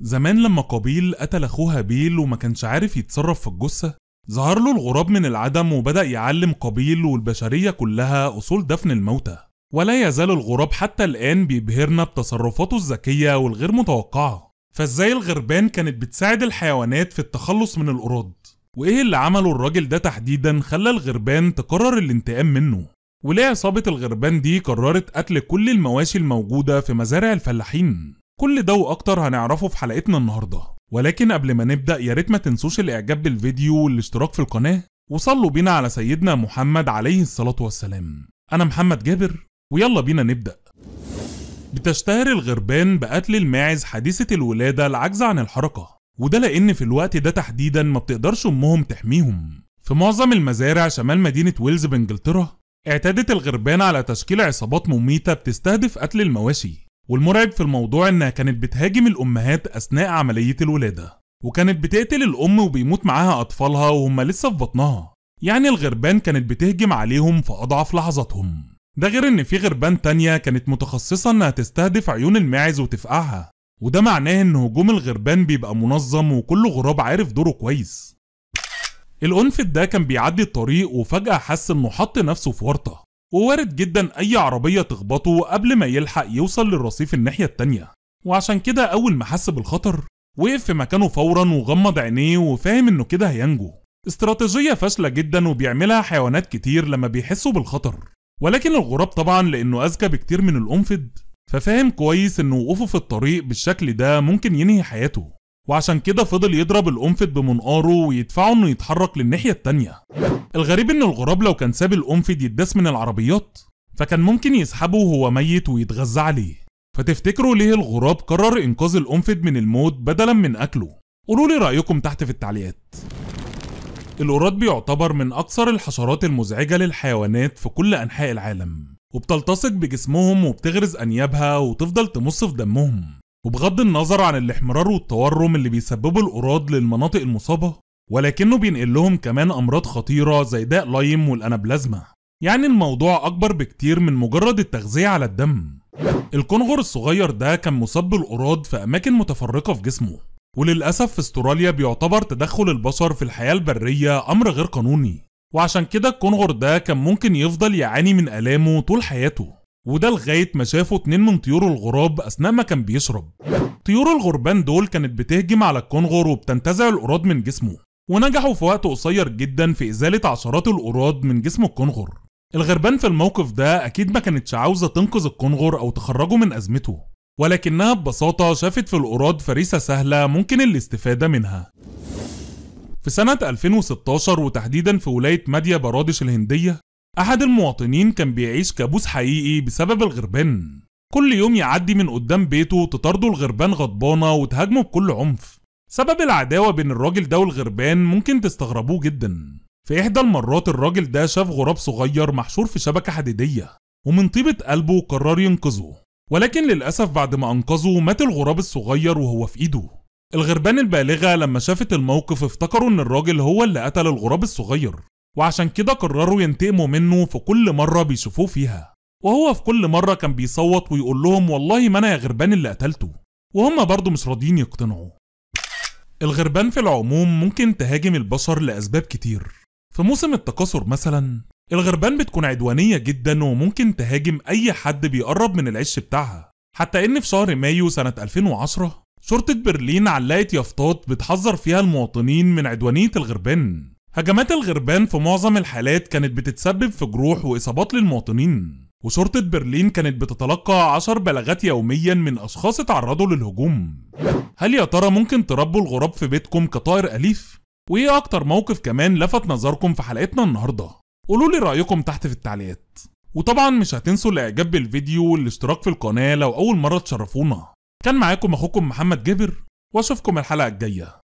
زمان لما قابيل قتل أخوها بيل وما كانش عارف يتصرف في الجثة ظهر له الغراب من العدم وبدأ يعلم قابيل والبشرية كلها أصول دفن الموتى ولا يزال الغراب حتى الآن بيبهرنا بتصرفاته الذكية والغير متوقعة فازاي الغربان كانت بتساعد الحيوانات في التخلص من القراد وإيه اللي عمله الراجل ده تحديدا خلى الغربان تقرر الانتقام منه وليه عصابة الغربان دي قررت قتل كل المواشي الموجودة في مزارع الفلاحين كل ده واكتر هنعرفه في حلقتنا النهارده ولكن قبل ما نبدا يا ريت ما تنسوش الاعجاب بالفيديو والاشتراك في القناه وصلوا بينا على سيدنا محمد عليه الصلاه والسلام انا محمد جابر ويلا بينا نبدا بتشتهر الغربان بقتل الماعز حديثه الولاده العجز عن الحركه وده لان في الوقت ده تحديدا ما بتقدرش امهم تحميهم في معظم المزارع شمال مدينه ويلز بانجلترا اعتادت الغربان على تشكيل عصابات مميته بتستهدف قتل المواشي والمرعب في الموضوع انها كانت بتهاجم الامهات اثناء عمليه الولاده وكانت بتقتل الام وبيموت معاها اطفالها وهم لسه في بطنها يعني الغربان كانت بتهجم عليهم في اضعف لحظاتهم ده غير ان في غربان تانية كانت متخصصة انها تستهدف عيون الماعز وتفقعها وده معناه ان هجوم الغربان بيبقى منظم وكل غراب عارف دوره كويس الأنفت ده كان بيعدي الطريق وفجأة حس إنه حط نفسه في ورطة ووارد جدا أي عربية تخبطه قبل ما يلحق يوصل للرصيف الناحية التانية وعشان كده أول ما حس بالخطر وقف في مكانه فورا وغمض عينيه وفاهم إنه كده هينجو استراتيجية فاشلة جدا وبيعملها حيوانات كتير لما بيحسوا بالخطر ولكن الغراب طبعا لأنه أذكى بكتير من الأنفد ففاهم كويس إنه وقوفه في الطريق بالشكل ده ممكن ينهي حياته وعشان كده فضل يضرب القنفذ بمنقاره ويدفعه انه يتحرك للناحية التانية الغريب ان الغراب لو كان ساب القنفذ يداس من العربيات فكان ممكن يسحبه وهو ميت ويتغذى عليه فتفتكروا ليه الغراب قرر انقاذ القنفذ من الموت بدلا من اكله قولوا لي رايكم تحت في التعليقات القراد بيعتبر من اكثر الحشرات المزعجه للحيوانات في كل انحاء العالم وبتلتصق بجسمهم وبتغرز انيابها وتفضل تمص في دمهم وبغض النظر عن الاحمرار والتورم اللي بيسببه القراض للمناطق المصابة ولكنه بينقل لهم كمان أمراض خطيرة زي داء لايم والأنابلازما يعني الموضوع أكبر بكتير من مجرد التغذية على الدم الكنغر الصغير ده كان مصاب بالقراض في أماكن متفرقة في جسمه وللأسف في استراليا بيعتبر تدخل البشر في الحياة البرية أمر غير قانوني وعشان كده الكنغر ده كان ممكن يفضل يعاني من ألامه طول حياته وده لغاية ما شافوا اتنين من طيور الغراب أثناء ما كان بيشرب طيور الغربان دول كانت بتهجم على الكونغر وبتنتزع القراد من جسمه ونجحوا في وقت قصير جدا في إزالة عشرات القراد من جسم الكونغر الغربان في الموقف ده أكيد ما كانتش عاوزة تنقذ الكونغر أو تخرجه من أزمته ولكنها ببساطة شافت في القراد فريسة سهلة ممكن الاستفادة منها في سنة 2016 وتحديدا في ولاية ماديا برادش الهندية أحد المواطنين كان بيعيش كابوس حقيقي بسبب الغربان كل يوم يعدي من قدام بيته تطارده الغربان غضبانة وتهاجمه بكل عنف سبب العداوة بين الراجل ده والغربان ممكن تستغربوه جدا في إحدى المرات الراجل ده شاف غراب صغير محشور في شبكة حديدية ومن طيبة قلبه قرر ينقذه ولكن للأسف بعد ما أنقذه مات الغراب الصغير وهو في إيده الغربان البالغة لما شافت الموقف افتكروا إن الراجل هو اللي قتل الغراب الصغير وعشان كده قرروا ينتقموا منه في كل مرة بيشوفوه فيها وهو في كل مرة كان بيصوت ويقول لهم والله ما أنا يا غربان اللي قتلته وهم برضه مش راضيين يقتنعوا الغربان في العموم ممكن تهاجم البشر لأسباب كتير في موسم التكاثر مثلا الغربان بتكون عدوانية جدا وممكن تهاجم أي حد بيقرب من العش بتاعها حتى إن في شهر مايو سنة 2010 شرطة برلين علقت يافطات بتحذر فيها المواطنين من عدوانية الغربان هجمات الغربان في معظم الحالات كانت بتتسبب في جروح وإصابات للمواطنين وشرطة برلين كانت بتتلقى 10 بلاغات يوميا من أشخاص اتعرضوا للهجوم هل يا ترى ممكن تربوا الغراب في بيتكم كطائر أليف؟ وإيه أكتر موقف كمان لفت نظركم في حلقتنا النهاردة؟ قولوا لي رأيكم تحت في التعليقات وطبعا مش هتنسوا الإعجاب بالفيديو والاشتراك في القناة لو أول مرة تشرفونا كان معاكم أخوكم محمد جابر وأشوفكم الحلقة الجاية